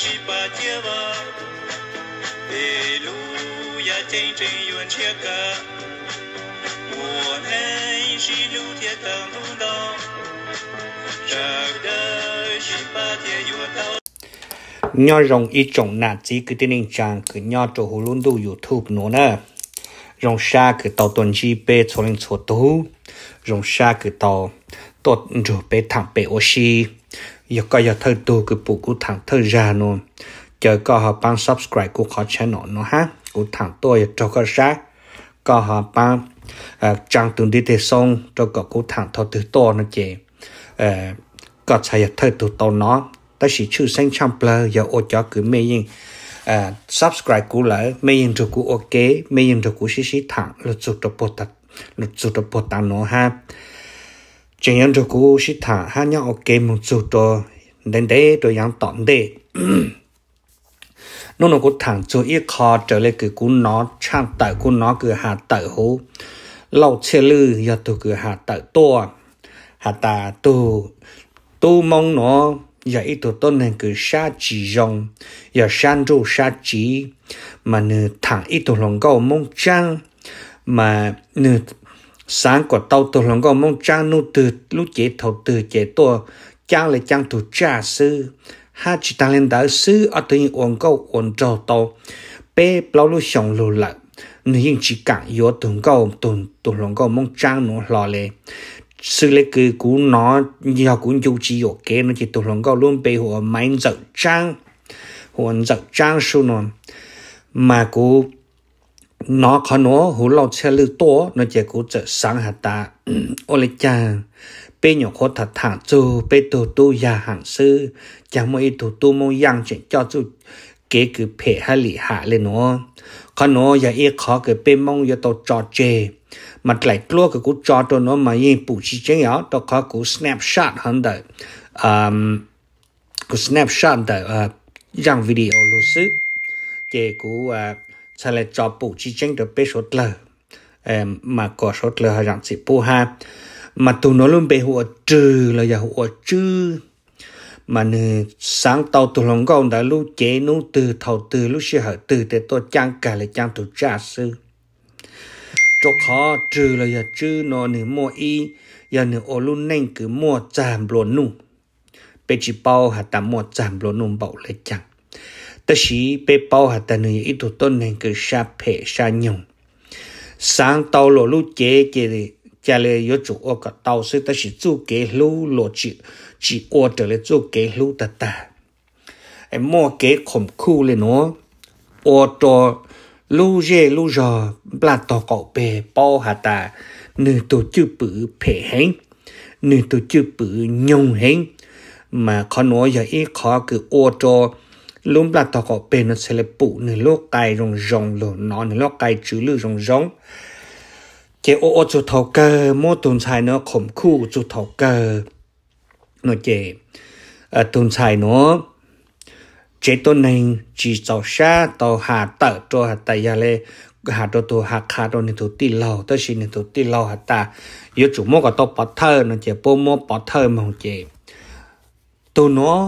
Shipatia va Elu ya chen chen yuan chia ka Mo nei shi lu tia tang tu da Chak da Shipatia yuan tao Nho rồng y trồng nạt chỉ cứ tin chàng cứ nho trổ hồ luôn đủ YouTube nữa nè rồng xa cứ tàu tuần chi bê số lên số tú rồng xa cứ tàu tuần rủ bê thẳng bê ô giờ coi giờ thơ tu cứ bù cú thẳng thơ ra nô chờ coi họ ban subscribe của họ channel nó ha của thằng tôi cho có ra coi họ ban à, trang từng đi thì xong cho có của thằng thọ từ to nó chị à, có sai giờ thơ tu to nó ta chỉ chữ xanh chăm plơ giờ ô cho cứ mê yên à, subscribe của lỡ mê yên được của ok mê yên được của xí xí thẳng lột sụt rồi bột tạt lột sụt rồi bột tạt nó ha chỉ nhận cho cô sĩ thả hai nhau ok một số trò đến đây tôi yang tọn đề nó nó cũng thẳng cho ít khó trở lại cái cú nó chạm tại cú nó cứ hạ tại hố lâu chê lư giờ tôi cứ hạ tại to hạ tà tu tu mong nó giờ ít tôi tôn nên cứ xa chỉ rong giờ san ru xa chỉ mà nửa thẳng ít tôi lòng cầu mong chăng, mà nửa sáng của tàu tổ lòng gò mong trang nu từ lúc chế thầu từ chế tổ trang lại trang thủ trả sư ha chỉ ta lên đá sư ở tự nhiên ổn câu ổn trâu tàu bê bao lúc sống lù lợ nhưng những chỉ cản yếu tùng câu tùng tùng lòng có mong trang nu lò lệ sư lệ cứ cú nó nhiều cũng chú chỉ ở kế nó chỉ tùng lòng gò luôn bê hồ máy dậu trang hồ dậu trang su nó mà cú นอขนัวหูเราเชลือตัวนอเจกูจะสังหตาโอเลิจาเป็นอย่างคนัดถังจูเปตัวตู้ยาหังซื้อจะไม่ตัวตู้มอย่างเฉงจ้าจุเกคือเพฮัลลีหาเลยเนัวขนัวอย่าเอขอเกิดเปมองอย่าตัวจอเจ มันไหลกลัวกับกูจอตัวนาะมายิงปุ่ชิเจียวตัวขอกู snapshot หันเดอร์อ่ากูสแนปช็อตเดอร์ออยังวิดีโอรู้สึกเจกูอ่า sẽ là cho bộ chi tranh được bê sốt lờ mà có sốt lờ hay rằng chỉ bù ha mà tụi nó luôn bê hùa trừ là giờ hùa trừ mà nè sáng tàu tụi lòng gòn đã lưu chế nú từ thầu từ lúc sẽ hở từ để tôi trang cả là trang tụi trả sư cho khó trừ là giờ trừ nó nè mua y giờ nè ô luôn nên cứ mua giảm luôn nụ bê chỉ bao hạt tạm mua giảm luôn nụ bảo lệ chẳng ta chỉ bê bao hạt ta nửa ít tụt tôn này cứ sa phê sa nhung sáng tàu lộ lũ chế chế đi cha lê yếu chủ ô cả tàu sẽ ta chỉ chú kế lũ lộ chỉ chỉ ô trở lại chú kế lũ ta ta em mua kế khổng khu lên nó ô tô lũ dê lũ giò là tàu cậu bê bao hạt ta nửa tổ chư bự phê hén nửa tổ chư bự nhung hén mà khó nói giờ ít khó cứ ô tô ลุมปลาตอกเป็นเซเลปุใน่โลกไกรงจงลนอนใน่โลกไกจือลือรงจงเจโอโอจุดเถาเกอโมตุนชายเนาะข่มคู่จุดเถาเกอเนาะเจเอ่ตุนชายเนาะเจตัวหนึ่งจีเจ้าชาต่อหาเตอรตัวหาตายาเลหาตัวตัวหาคาตัวในตัวตีเราตัวชินในตัวตีเราหาตายุจุโมก็ตัวปอเทอร์นะเจโปโมปอเทอร์มองเจตัวเนาะ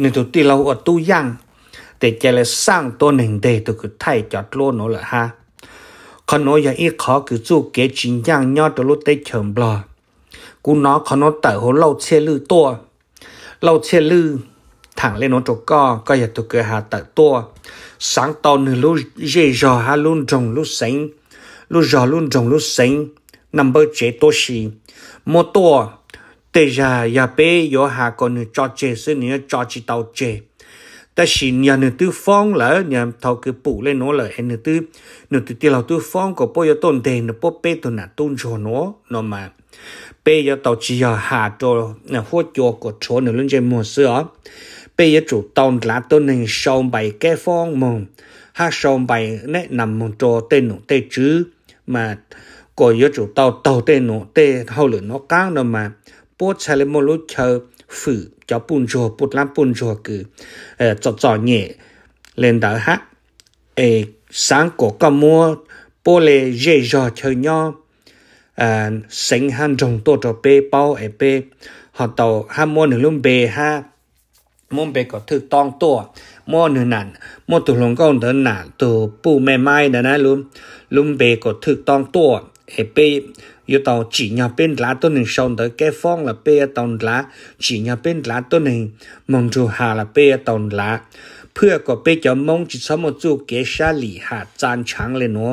ใน่ตัวตีเราอดตู้ย่าง để chả là sang tổ nền đề tôi cứ thay cho luôn nó là ha còn nó giờ ít khó cứ chú kế chính giang nhau tôi lúc tây chồng bò cú nó có nó tại hồ lâu chia lư tua lâu chia lư thẳng lên nó chỗ co coi giờ tôi cứ hà tại tua sáng tàu nửa lúc dễ dò ha luôn trồng lúc sánh lúc dò luôn trồng lúc sánh nằm bơ chế tô xì mô tua tê ra ya bê yo hà còn nửa cho chế sư nửa cho chỉ tàu chế ta xin nhà nửa tư phong là nhà thầu cứ bù lên nó là nửa tư nửa tư tiêu tư phong có bao giờ tồn tiền nó bao bê tồn là tồn cho nó nó mà bây giờ tàu chỉ ở hà đô là hỗ trợ của chỗ nửa lên trên mùa xưa bây giờ chủ tàu là tồn nên sau bảy cái phong mông ha sau bảy nét nằm mùng chỗ tên nó tên chứ mà có giờ chủ tàu tàu tên nó tên hậu lửa nó cao nó mà bố chả lên một lúc chờ phử cho bùn rùa bụt lắm bùn rùa cứ cho ờ, cho nhẹ lên đỡ hát ê sáng cổ có mua bố lê dễ dò chơi nhau à ờ, sinh han trồng tổ cho bê bao ê bê họ tàu ham mua nửa luôn bê ha mua bê có thực tông tổ mua nửa nản mua tủ lồng con đỡ nản tủ bù mẹ mai đỡ nè luôn luôn bê có thực tông tổ ê bê yêu tàu chỉ nhà bên lá tôi nên sống tới cái phong là bê tàu lá chỉ nhà bên lá tôi nên mong dù hà là bê tàu lá เพื่อก็เปจะมองจิตสมจูเกชาลีหาจานช้างเลยเนาะ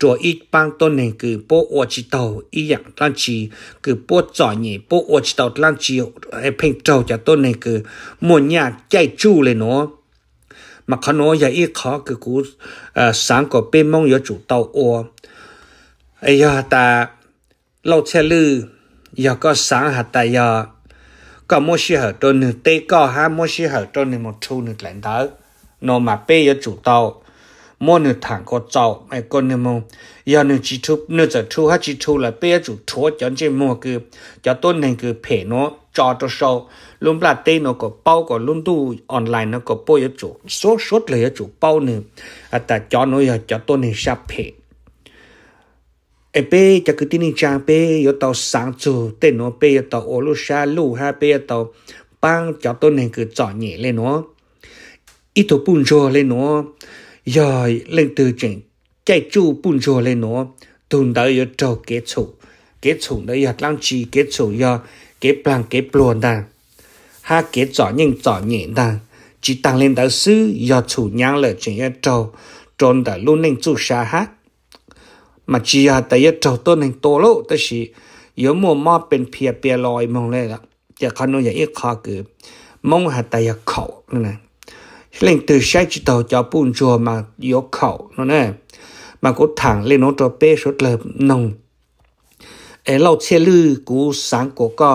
ตัวอีกบางต้นหนึ่งคือโปอวจิตเตาอีอย่างตั้งชีคือโปจ่อนี่โปอวจิตเตาตั้งชีไอเพ่งเจ้าจากต้นหนึ่งคือมวนยากใจจู้เลยเนาะมาขโนอย่าอีกขอคือกูเอ่อสังก็เป็นมองอยู่จุเตาอัวไอ้ยาตา lâu xe lư giờ có sáng hạt tại giờ có mua xe hở trôn nữa tê có ha mua xe hở trôn nữa một chu nữa lãnh đó nó mà bê giờ chủ tàu mua nữa thẳng có tàu mày con nữa mông giờ nữa chỉ thu nữa giờ thu ha chỉ thu là bê chủ chúa cho nên mua cứ giờ tôi này cứ phe nó cho cho sâu luôn là tê nó có bao có luôn tu online nó có bao giờ chủ số số là chủ bao nữa à ta cho nó giờ cho tôi này sắp phe เอเป้จะคือที่นี่จางเป้ยต่อสังจูเต้นเนาะเป้ยต่อโอลูชาลูฮาเป้ยต่อปังจับต้นแห่งคือจ่อเหน่เลยเนาะอีตัวปุ่นโจเลยเนาะยอยเล่นตัวจริงใจจูปุ่นโจเลยเนาะตุนเดียวจะเก็บสูเก็บสูเดียวลังจีเก็บสูยอเก็บปลังเก็บปลวนดังฮาเก็บจ่อยิ่งจ่อเหน่ดังจีตังเล่นเดียวซื้อยอดสูยังเลยจริงยอดโจจนแต่ลุ่นเล่นจูชาฮะมาจียาแต่ยาตัวหนึ่งตัวโลแต่สิยมัวมาเป็นเพียเปียลอยมองเลยละจะขนอยอีกข้ากือบมองหาแต่ยัาเข่านั่นแหละเล่นตัวใช้จิตเอาจับปุ่นชัวมายกเข่านั่นแหลมากดถังเล่นโน้ตเปุ้ดเลยนงเอเล่าเชลือกูสังกก็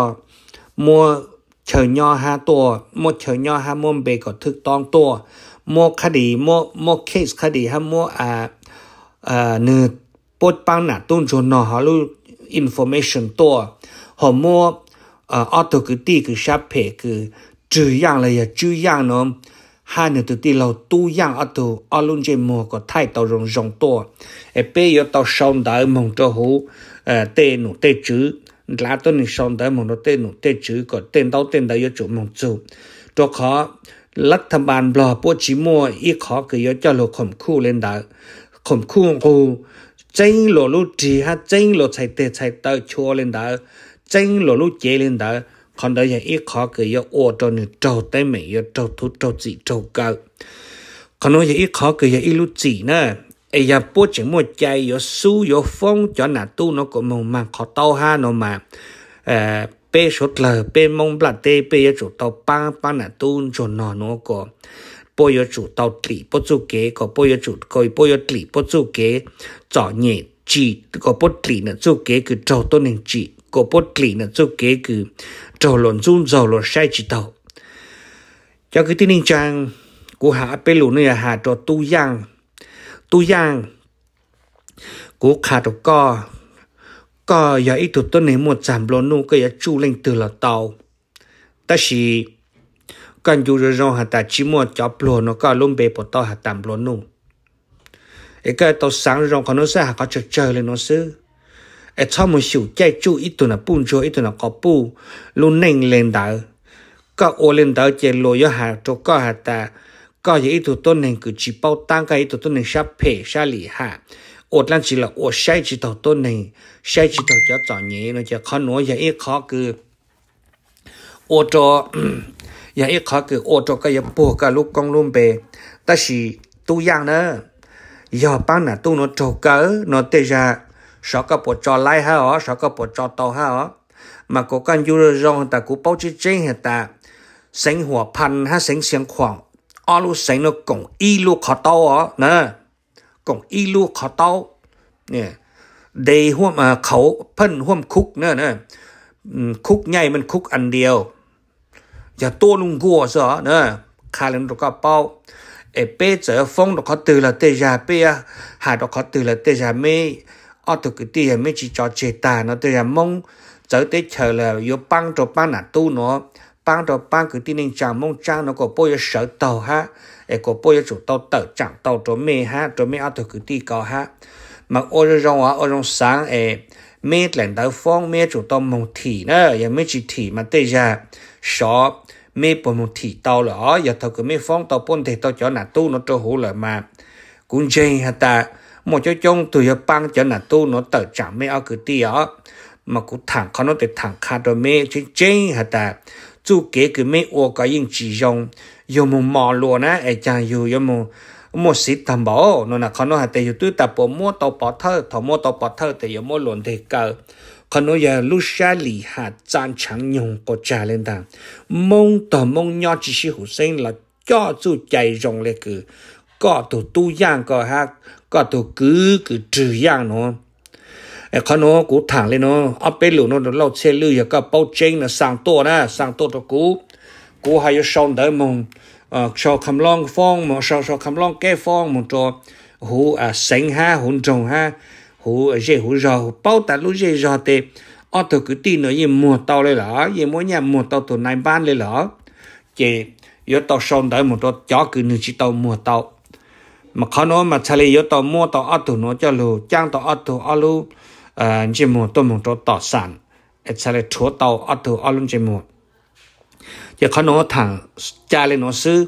มัวเฉยยอ้าตัวมัวเฉยยอ้ามัวเบก็ถึกตองตัวมัวคดีมัวมัวเคสคดีฮามัวอ่าอ่าเนื้อ bột băng nà tôn cho nó họ lưu information to họ mua ờ auto cái ti cứ sắp phê cứ trừ yang là trừ yang nó hai nữa từ ti lâu tu yang auto ở luôn trên mua có thay tàu rồng rồng to e bây giờ tàu sông đỡ mong cho hú ờ tê nụ tê chữ lá tôi nên sông đỡ mong nó tê nụ tê chữ có tên tàu tên đỡ yếu chủ mong chủ cho khó รัฐบาลบลอปวดชิมัวอีขอคือเยอะจะลงข่มคู่เล่นดาข่มคู่กู chính lộ lúc chỉ ha chính lộ chạy tệ chạy tới chua lên đó chính lộ lúc chế lên đó còn đó là ít khó cứ yếu ô cho nên trâu tay mẹ yếu trâu thú trâu chỉ trâu cơ còn đó là ít khó cứ yếu ít lúc chỉ nè ấy giờ bố chỉ một chạy yếu su yếu phong cho nà tu nó cũng mong mà khó tao ha nó mà ờ, bê sốt lờ bê mong là tê bê yếu chỗ tao băng băng nà tu cho nó nó có bố yếu chủ tàu tỷ bố chủ kế có bố yếu chủ coi bố yếu tỷ bố chủ kế chọn nhẹ chỉ có bố tỷ là chủ kế cứ trâu tôi nên chỉ có bố tỷ là chủ kế cứ trâu lộn run dầu lộn sai chỉ tàu cho cái tin trang của hạ bê lũ này hạ cho tu giang tu giang của khá đồ co co giờ ít tụt tôi nên một giảm lộn nu cái giờ chú lên từ là tàu ta chỉ cần dù rồi rồi hạt ta chỉ muốn cho bùa nó có luôn bề bộ tao hạt tạm bùa nụ ấy cái tao sáng rồi còn nó sẽ hạt có chơi chơi lên nó sư ấy cho một xíu chạy chú ít tuần là bùn chúa ít tuần là có bù luôn nành lên đảo, có ô lên đảo chạy lùi cho hạt cho có hạt ta có gì ít tuần tuần này cứ chỉ bao tăng cái ít tuần tuần này sắp phê sắp lì hạ ột lan chỉ là ột sai chỉ đầu tuần này sai chỉ đầu cho chọn nhẹ nó chỉ khó nói vậy khó cứ ột cho nhà ít khó cứ ô tô cái bộ cả lúc con luôn bề ta chỉ tu giang nữa giờ bán là tu nó trâu cỡ nó tê ra sợ cái bộ trò lai ha ó sợ cái bộ trò tàu ha ó mà có căn du rong ta cũng bao chữ trên hết ta sánh hòa pan ha sánh xiang khoảng ở lu sánh nó cũng y lu khó tàu ó nè cũng y lu khó tàu nè đầy hôm mà eh, khẩu phân hôm khúc nữa nè mm, khúc nhảy mình khúc ăn điều giờ tôi luôn gua sợ nữa khai lên được bao ở bé giờ phong được có từ là tê già bé à. hà được có từ là tê già mê ở ờ, thực cái tiền mới chỉ cho chế ta nó tê già mông giờ tới chờ là vô băng cho băng nát tu nó băng cho băng cái tiền nên chẳng mông trang nó có bao giờ sợ tàu ha ở có bao giờ chủ tàu tàu chẳng tàu cho mê ha cho mê ở ờ, thực cái tiền có ha mà ô rồi rong ở à, ô sáng ở mê lẻn đầu phong mê chủ tâm mong thị nè giờ mê chỉ thị mà tê ra sợ mê bộ mong thị tao là giờ tao cứ mê phong tao bốn thì tao cho nà tu nó cho hủ là mà cũng dây hả ta một cho chung từ giờ băng cho nà tu nó tự chẳng mê ao cứ tì ó mà cũng thẳng khó nó để thẳng khá đôi mê chứ dây hả ta chú kế cứ mê ô cái yên chỉ dùng dùng mù mò lùa nè ai chàng dù dùng mù một sĩ tầm bảo, nó là khó nó hạt tê hiểu tư tập bộ mua tàu bỏ thơ thọ mua tàu bỏ thơ tê hiểu mua lộn thì cờ còn nó giờ lúc xa lì hạt chan chẳng nhung có trà lên đàng mông tờ mông nho chỉ sĩ hữu sinh là cho dù chạy rồng lệ cử có tổ tu giang có ha có tổ cứ cứ trừ giang nó khó nó cũng thẳng lên nó ở bên lũ nó nó lâu xe lưu giờ có bao chênh là sang tổ nè, sang tổ đó cú cú hay yo sau đỡ mông cho ờ, cầm long phong mà sao sao cầm long cái phong một cho hú à sánh ha hồn trồng ha hú à, dễ hú giò hú bao tạt lũ dễ giò tê ở ờ, từ cứ tin nữa như mùa tàu lên lỡ như mỗi nhà mùa tàu tuần này ban lên lỡ chị yo tàu son đấy một tàu chó cứ như chỉ tàu mùa tàu mà khó nói mà xài yo tàu mua tàu ở ờ từ nó cho lù trang tàu ở từ ở lù à chỉ mùa tàu một tàu tàu sản xài chúa tàu ở từ ở lù chỉ mùa 也可能堂家里老师，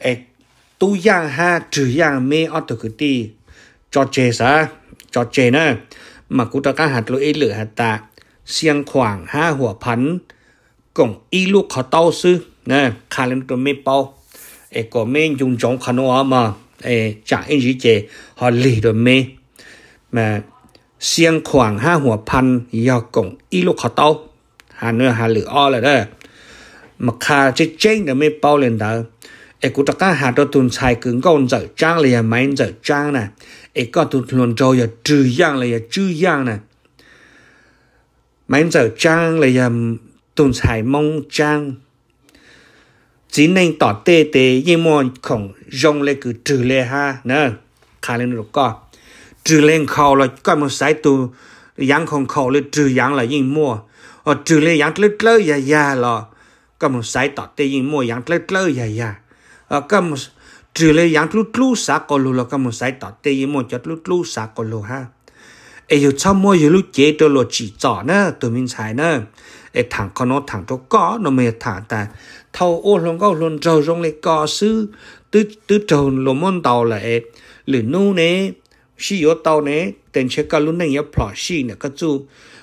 哎，都样哈，只样没阿多个的，做这啥，做这呢，嘛，古到干哈路一路哈达，相 khoảng ha หัวพันกงอีลูกเขาเต้าซื้อนะคาเลนตัวไม่เป่าเอกก็ไม่ยุ่งจงขนมมาเอจากอินจีเจฮอลลีตัวไม่มาเสียงขวางห้าหัวพันยอกงอีลูกเขาเต้าหาเนื้อหาหรืออ้อเลยเด้อ mà khá chế chênh để mới bao lên đó e cũng tất cả hạt tuần xài cứng con dở trang là máy dở trang nè e có tuần luôn cho giờ trừ là trừ giang nè máy dở trang là tuần xài mong trang chỉ nên tỏ tê tê nhưng mà không rong cứ trừ lên ha nè khá lên được có trừ lên khâu là có một sai tu yang không khâu lên trừ yang là nhưng mua ở ờ, trừ lên yang lứt lơ ya ya là ก็มันใส่ต่อเตยิงมวยังเลเตลใหญ่ใหเออก็มันจือเลยยังลุลุสากลูแลก็มันใส่ต่อเตยิงมัวจะลุลุสากลูฮะเออยชอบมวอยู่ลุเจตัวโลจีจ่อเนอะตัวมินชายเนอะไอถังคอนอถังตัวก็นเมถาแต่เท่าโอ้ลงก็ลงเจ้าลงเลยก็ซื้อตื้อตื้อเจ้าลมันเตาเลยหรือนู่นเนี่ยชิโยเตาเนี่ยแต่เช็คกันลุ่นนี่ย่พลอชีเนี่ยก็จู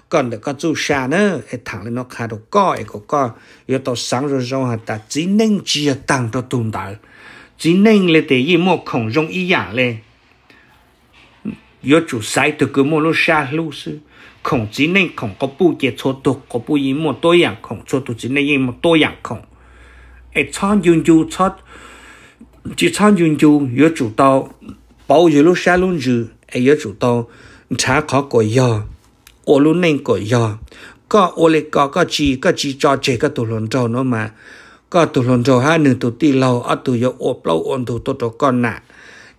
còn được có chú xa nữa hệ thằng lên nó khá đồ có hệ có có yếu tố sáng rồi rồi hả ta chỉ nên chia tăng cho tùm đạo chỉ nên là để gì một khổng giống ý dạng lên yếu chủ sai từ cái một lúc xa lúc sư khổng chỉ nên khổng có bu chế chỗ tục có bu ý một tôi dạng khổng chỗ tục chỉ nên một tôi dạng khổng hệ cho dùng dù cho chỉ cho dùng dù yếu chủ tao bảo yếu lúc xa luôn dù hệ yếu chủ tao chả khó có yếu ô luôn nên cổ giò có ô lê có có chi có chi cho chế có tù lồn trâu nó mà có tù lồn trâu ha nửa tù tì lâu ở tù yo ốp lâu ôn tù tô tô con nạ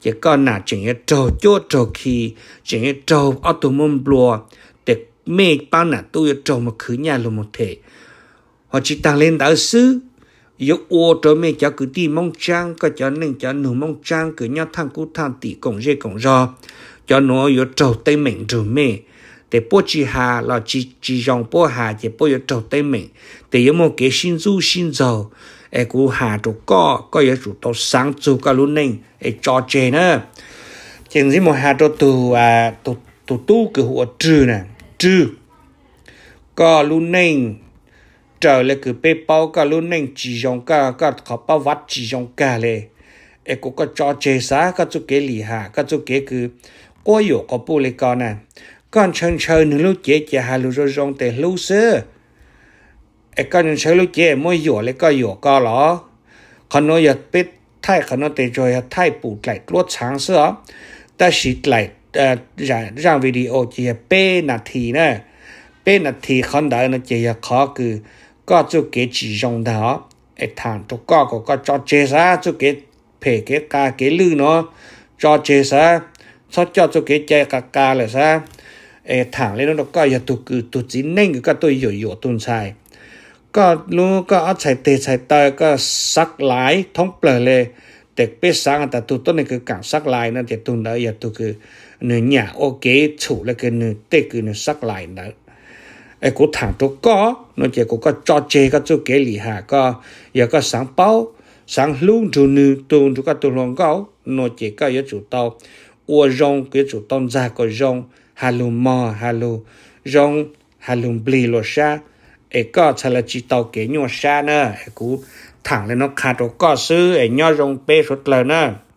chỉ con nạ chỉ nghe trâu chua trâu khi chỉ nghe trâu ở tù mông bùa, để mê bao nạ tù yo trâu mà khứ nhà luôn một thể họ chỉ tăng lên đạo sư yo ô trâu mê cho cứ đi mong trang có cho nên cho nửa mong trang cứ nhau thang cú thang tỷ cổng dê cổng do, cho nó yo trâu tây mình trừ mê thì bố chỉ hà là chỉ chỉ dòng bố hà chỉ bố yếu trâu tên mình thì yếu một cái xin du xin dầu ai cú hà chỗ có có yếu chủ tàu sáng chủ cả luôn nên ai cho chê nữa chuyện gì mà hà chỗ tù à tù tù tu cái hộ trừ nè trừ có luôn nên trở lại cứ bê bao cả luôn nên chỉ dòng cả cả khó bao vắt chỉ dòng cả lệ ai cú có cho chê xá các chỗ cái lì hà các chỗ cái cứ có yếu có bù lệ con nè con chân chơi nướng lúc chế chả hà lúc rồi rong tè lúc xưa ai con chân chơi lúc chế mỗi dùa lấy coi dùa co ló còn nó giật biết thay còn nó tè rồi thay bù lại lót sáng xưa ta xịt lại rằng à, rằng video chỉ bê nà thì nè bê nà thì con đợi nó chỉ khó cứ có chỗ kế chỉ rong đó ai thằng chỗ có có có cho chế ra chỗ kế phê cái ca cái lư nó cho chế ra cho cho chỗ kế chế cả ca là sao thẳng lên nó có giờ tụ tụ chỉ nên cái tôi dội dội sai có luôn có ở chạy tê chạy tơi có sắc lái thông bờ lê để biết sáng ta tôi này cứ cảm sắc lái nó thì tụ nữa giờ tụ cứ nửa nhà ok chủ là cái nửa tê cứ nửa sắc lái nữa ai cũng thẳng tôi có nó chỉ cũng có cho chê có chỗ kế lì hà có giờ có sáng bao sáng luôn chủ nữ tuần chủ các tuần lòng gấu nó chỉ có giờ chủ tàu ua rong cái chủ tông ra có rong halum mo halu rong halum bli lo sha e có chả chi chỉ tàu kế nhau sha nè e cú thẳng lên nó khá đồ có sư e nhau rong pe sốt lờ nè